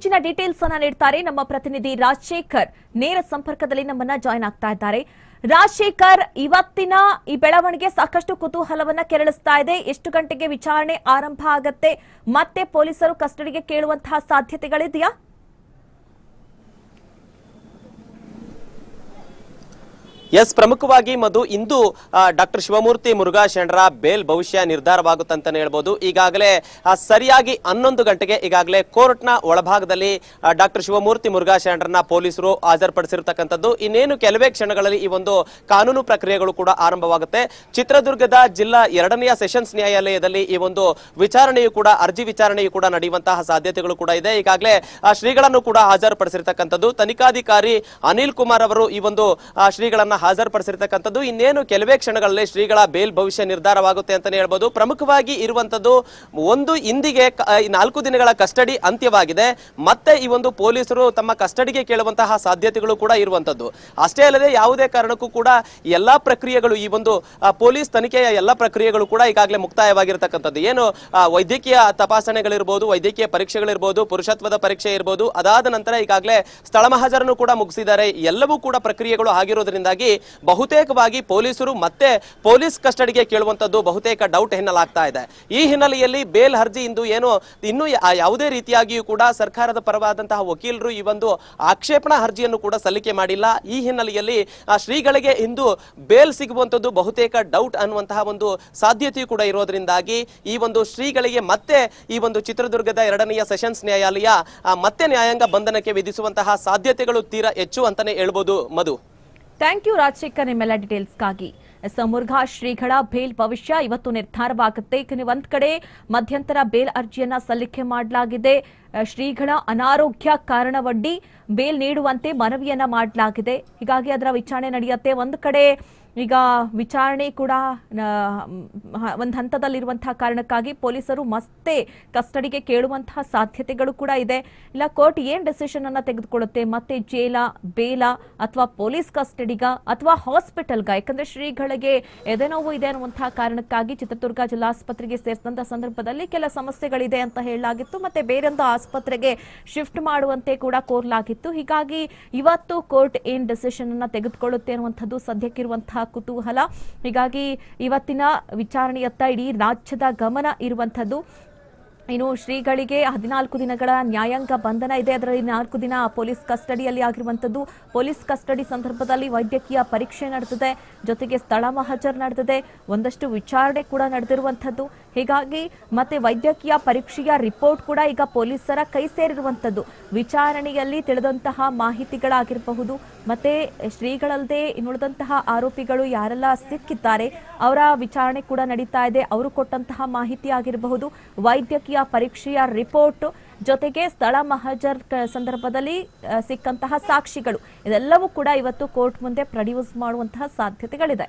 ಹೆಚ್ಚಿನ ಡೀಟೇಲ್ಸ್ ಅನ್ನ ನೀಡ್ತಾರೆ ನಮ್ಮ ಪ್ರತಿನಿಧಿ ರಾಜಶೇಖರ್ ನೇರ ಸಂಪರ್ಕದಲ್ಲಿ ನಮ್ಮನ್ನ ಜಾಯ್ನ್ ಆಗ್ತಾ ಇದ್ದಾರೆ ರಾಜಶೇಖರ್ ಇವತ್ತಿನ ಈ ಬೆಳವಣಿಗೆ ಸಾಕಷ್ಟು ಕುತೂಹಲವನ್ನ ಕೆರಳಿಸ್ತಾ ಇದೆ ಎಷ್ಟು ಗಂಟೆಗೆ ವಿಚಾರಣೆ ಆರಂಭ ಆಗತ್ತೆ ಮತ್ತೆ ಪೊಲೀಸರು ಕಸ್ಟಡಿಗೆ ಕೇಳುವಂತಹ ಸಾಧ್ಯತೆಗಳಿದೆಯಾ ಎಸ್ ಪ್ರಮುಖವಾಗಿ ಮಧು ಇಂದು ಡಾಕ್ಟರ್ ಶಿವಮೂರ್ತಿ ಮುರುಘಾ ಶರಣರ ಬೇಲ್ ಭವಿಷ್ಯ ನಿರ್ಧಾರವಾಗುತ್ತಂತ ಹೇಳ್ಬೋದು ಈಗಾಗಲೇ ಸರಿಯಾಗಿ ಹನ್ನೊಂದು ಗಂಟೆಗೆ ಈಗಾಗಲೇ ಕೋರ್ಟ್ನ ಒಳಭಾಗದಲ್ಲಿ ಡಾಕ್ಟರ್ ಶಿವಮೂರ್ತಿ ಮುರುಘಾ ಶರಣರನ್ನ ಪೊಲೀಸರು ಹಾಜರ್ಪಡಿಸಿರತಕ್ಕಂಥದ್ದು ಇನ್ನೇನು ಕೆಲವೇ ಕ್ಷಣಗಳಲ್ಲಿ ಈ ಒಂದು ಕಾನೂನು ಪ್ರಕ್ರಿಯೆಗಳು ಕೂಡ ಆರಂಭವಾಗುತ್ತೆ ಚಿತ್ರದುರ್ಗದ ಜಿಲ್ಲಾ ಎರಡನೆಯ ಸೆಷನ್ಸ್ ನ್ಯಾಯಾಲಯದಲ್ಲಿ ಈ ಒಂದು ವಿಚಾರಣೆಯು ಕೂಡ ಅರ್ಜಿ ವಿಚಾರಣೆಯು ಕೂಡ ನಡೆಯುವಂತಹ ಸಾಧ್ಯತೆಗಳು ಕೂಡ ಇದೆ ಈಗಾಗಲೇ ಶ್ರೀಗಳನ್ನು ಕೂಡ ಹಾಜರ್ಪಡಿಸಿರತಕ್ಕಂಥದ್ದು ತನಿಖಾಧಿಕಾರಿ ಅನಿಲ್ ಕುಮಾರ್ ಅವರು ಈ ಒಂದು ಶ್ರೀಗಳನ್ನ ಹಾಜರುಪಡಿಸಿರ್ತಕ್ಕಂಥದ್ದು ಇನ್ನೇನು ಕೆಲವೇ ಕ್ಷಣಗಳಲ್ಲಿ ಶ್ರೀಗಳ ಬೇಲ್ ಭವಿಷ್ಯ ನಿರ್ಧಾರವಾಗುತ್ತೆ ಅಂತಾನೆ ಹೇಳ್ಬೋದು ಪ್ರಮುಖವಾಗಿ ಇರುವಂತದ್ದು ಒಂದು ಇಂದಿಗೆ ನಾಲ್ಕು ದಿನಗಳ ಕಸ್ಟಡಿ ಅಂತ್ಯವಾಗಿದೆ ಮತ್ತೆ ಈ ಒಂದು ಪೊಲೀಸರು ತಮ್ಮ ಕಸ್ಟಡಿಗೆ ಕೇಳುವಂತಹ ಸಾಧ್ಯತೆಗಳು ಕೂಡ ಇರುವಂತದ್ದು ಅಷ್ಟೇ ಅಲ್ಲದೆ ಯಾವುದೇ ಕಾರಣಕ್ಕೂ ಕೂಡ ಎಲ್ಲಾ ಪ್ರಕ್ರಿಯೆಗಳು ಈ ಒಂದು ಪೊಲೀಸ್ ತನಿಖೆಯ ಎಲ್ಲ ಪ್ರಕ್ರಿಯೆಗಳು ಕೂಡ ಈಗಾಗಲೇ ಮುಕ್ತಾಯವಾಗಿರ್ತಕ್ಕಂಥದ್ದು ಏನು ವೈದ್ಯಕೀಯ ತಪಾಸಣೆಗಳಿರ್ಬೋದು ವೈದ್ಯಕೀಯ ಪರೀಕ್ಷೆಗಳಿರ್ಬೋದು ಪುರುಷತ್ವದ ಪರೀಕ್ಷೆ ಇರ್ಬೋದು ಅದಾದ ನಂತರ ಈಗಾಗಲೇ ಸ್ಥಳ ಮಹಾಜರನ್ನು ಕೂಡ ಮುಗಿಸಿದ್ದಾರೆ ಎಲ್ಲವೂ ಕೂಡ ಪ್ರಕ್ರಿಯೆಗಳು ಆಗಿರೋದ್ರಿಂದಾಗಿ ಬಹುತೇಕವಾಗಿ ಪೊಲೀಸರು ಮತ್ತೆ ಪೊಲೀಸ್ ಕಸ್ಟಡಿಗೆ ಕೇಳುವಂತದ್ದು ಬಹುತೇಕ ಡೌಟ್ ಎನ್ನಲಾಗ್ತಾ ಇದೆ ಈ ಹಿನ್ನೆಲೆಯಲ್ಲಿ ಬೇಲ್ ಅರ್ಜಿ ಇಂದು ಏನು ಇನ್ನು ಯಾವುದೇ ರೀತಿಯಾಗಿಯೂ ಕೂಡ ಸರ್ಕಾರದ ಪರವಾದಂತಹ ವಕೀಲರು ಈ ಒಂದು ಆಕ್ಷೇಪಣಾ ಅರ್ಜಿಯನ್ನು ಕೂಡ ಸಲ್ಲಿಕೆ ಮಾಡಿಲ್ಲ ಈ ಹಿನ್ನೆಲೆಯಲ್ಲಿ ಶ್ರೀಗಳಿಗೆ ಇಂದು ಬೇಲ್ ಸಿಗುವಂತದ್ದು ಬಹುತೇಕ ಡೌಟ್ ಅನ್ನುವಂತಹ ಒಂದು ಸಾಧ್ಯತೆಯು ಕೂಡ ಇರೋದ್ರಿಂದಾಗಿ ಈ ಒಂದು ಶ್ರೀಗಳಿಗೆ ಮತ್ತೆ ಈ ಒಂದು ಚಿತ್ರದುರ್ಗದ ಎರಡನೆಯ ಸೆಷನ್ಸ್ ನ್ಯಾಯಾಲಯ ಮತ್ತೆ ನ್ಯಾಯಾಂಗ ಬಂಧನಕ್ಕೆ ವಿಧಿಸುವಂತಹ ಸಾಧ್ಯತೆಗಳು ತೀರಾ ಹೆಚ್ಚು ಅಂತಾನೆ ಹೇಳ್ಬೋದು ಮಧು ಥ್ಯಾಂಕ್ ಯು ರಾಜಶೇಖರ್ ನಿಮ್ಮೆಲ್ಲ ಡೀಟೇಲ್ಸ್ಗಾಗಿ ಸಮುರ್ಘಾ ಶ್ರೀಗಳ ಬೇಲ್ ಭವಿಷ್ಯ ಇವತ್ತು ನಿರ್ಧಾರವಾಗುತ್ತೆ ಒಂದ್ ಕಡೆ ಮಧ್ಯಂತರ ಬೇಲ್ ಅರ್ಜಿಯನ್ನ ಸಲ್ಲಿಕೆ ಮಾಡಲಾಗಿದೆ ಶ್ರೀಗಳ ಅನಾರೋಗ್ಯ ಕಾರಣವಡ್ಡಿ ಬೇಲ್ ನೀಡುವಂತೆ ಮನವಿಯನ್ನ ಮಾಡಲಾಗಿದೆ ಹೀಗಾಗಿ ಅದರ ವಿಚಾರಣೆ ನಡೆಯುತ್ತೆ ಒಂದು ಕಡೆ ಈಗ ವಿಚಾರಣೆ ಕೂಡ ಒಂದು ಹಂತದಲ್ಲಿರುವಂತಹ ಕಾರಣಕ್ಕಾಗಿ ಪೊಲೀಸರು ಮತ್ತೆ ಕಸ್ಟಡಿಗೆ ಕೇಳುವಂತಹ ಸಾಧ್ಯತೆಗಳು ಕೂಡ ಇದೆ ಇಲ್ಲ ಕೋರ್ಟ್ ಏನ್ ಡಿಸಿಷನ್ ಅನ್ನ ತೆಗೆದುಕೊಳ್ಳುತ್ತೆ ಮತ್ತೆ ಜೇಲ ಬೇಲ ಅಥವಾ ಪೊಲೀಸ್ ಕಸ್ಟಡಿಗ ಅಥವಾ ಹಾಸ್ಪಿಟಲ್ಗ ಯಾಕಂದ್ರೆ ಶ್ರೀಗಳಿಗೆ ಎದೆನೋವು ಇದೆ ಅನ್ನುವಂತಹ ಕಾರಣಕ್ಕಾಗಿ ಚಿತ್ರದುರ್ಗ ಜಿಲ್ಲಾ ಆಸ್ಪತ್ರೆಗೆ ಸೇರಿಸಿದಂತಹ ಸಂದರ್ಭದಲ್ಲಿ ಕೆಲ ಸಮಸ್ಯೆಗಳಿದೆ ಅಂತ ಹೇಳಲಾಗಿತ್ತು ಮತ್ತೆ ಬೇರೊಂದು ಆಸ್ಪತ್ರೆಗೆ ಶಿಫ್ಟ್ ಮಾಡುವಂತೆ ಕೂಡ ಕೋರ್ಲಾಗಿತ್ತು ಹೀಗಾಗಿ ಇವತ್ತು ಕೋರ್ಟ್ ಏನ್ ಡಿಸಿಷನ್ ಅನ್ನ ತೆಗೆದುಕೊಳ್ಳುತ್ತೆ ಅನ್ನುವಂಥದ್ದು ಸದ್ಯಕ್ಕಿರುವಂತಹ ಕುತೂಹಲ ಹೀಗಾಗಿ ಇವತ್ತಿನ ವಿಚಾರಣೆಯತ್ತ ಇಡೀ ರಾಜ್ಯದ ಗಮನ ಇರುವಂಥದ್ದು ಇನ್ನು ಶ್ರೀಗಳಿಗೆ ಹದಿನಾಲ್ಕು ದಿನಗಳ ನ್ಯಾಯಾಂಗ ಬಂಧನ ಇದೆ ಅದರಲ್ಲಿ ನಾಲ್ಕು ದಿನ ಪೊಲೀಸ್ ಕಸ್ಟಡಿಯಲ್ಲಿ ಆಗಿರುವಂಥದ್ದು ಪೊಲೀಸ್ ಕಸ್ಟಡಿ ಸಂದರ್ಭದಲ್ಲಿ ವೈದ್ಯಕೀಯ ಪರೀಕ್ಷೆ ನಡೆದಿದೆ ಜೊತೆಗೆ ಸ್ಥಳ ಮಹಜರ್ ನಡೆದಿದೆ ಒಂದಷ್ಟು ವಿಚಾರಣೆ ಕೂಡ ನಡೆದಿರುವಂಥದ್ದು ಹೀಗಾಗಿ ಮತ್ತೆ ವೈದ್ಯಕೀಯ ಪರೀಕ್ಷೆಯ ರಿಪೋರ್ಟ್ ಕೂಡ ಈಗ ಪೊಲೀಸರ ಕೈ ಸೇರಿರುವಂಥದ್ದು ವಿಚಾರಣೆಯಲ್ಲಿ ತಿಳಿದಂತಹ ಮಾಹಿತಿಗಳಾಗಿರಬಹುದು ಮತ್ತೆ ಶ್ರೀಗಳಲ್ಲದೆ ಇನ್ನುಳಿದಂತಹ ಆರೋಪಿಗಳು ಯಾರೆಲ್ಲ ಸಿಕ್ಕಿದ್ದಾರೆ ಅವರ ವಿಚಾರಣೆ ಕೂಡ ನಡೀತಾ ಇದೆ ಅವರು ಕೊಟ್ಟಂತಹ ಮಾಹಿತಿ ಆಗಿರಬಹುದು ವೈದ್ಯಕೀಯ ಪರೀಕ್ಷೆಯ ರಿಪೋರ್ಟ್ ಜೊತೆಗೆ ಸ್ಥಳ ಮಹಜರ್ ಸಂದರ್ಭದಲ್ಲಿ ಸಿಕ್ಕಂತಹ ಸಾಕ್ಷಿಗಳು ಇದೆಲ್ಲವೂ ಕೂಡ ಇವತ್ತು ಕೋರ್ಟ್ ಮುಂದೆ ಪ್ರೊಡ್ಯೂಸ್ ಮಾಡುವಂತಹ ಸಾಧ್ಯತೆಗಳಿದೆ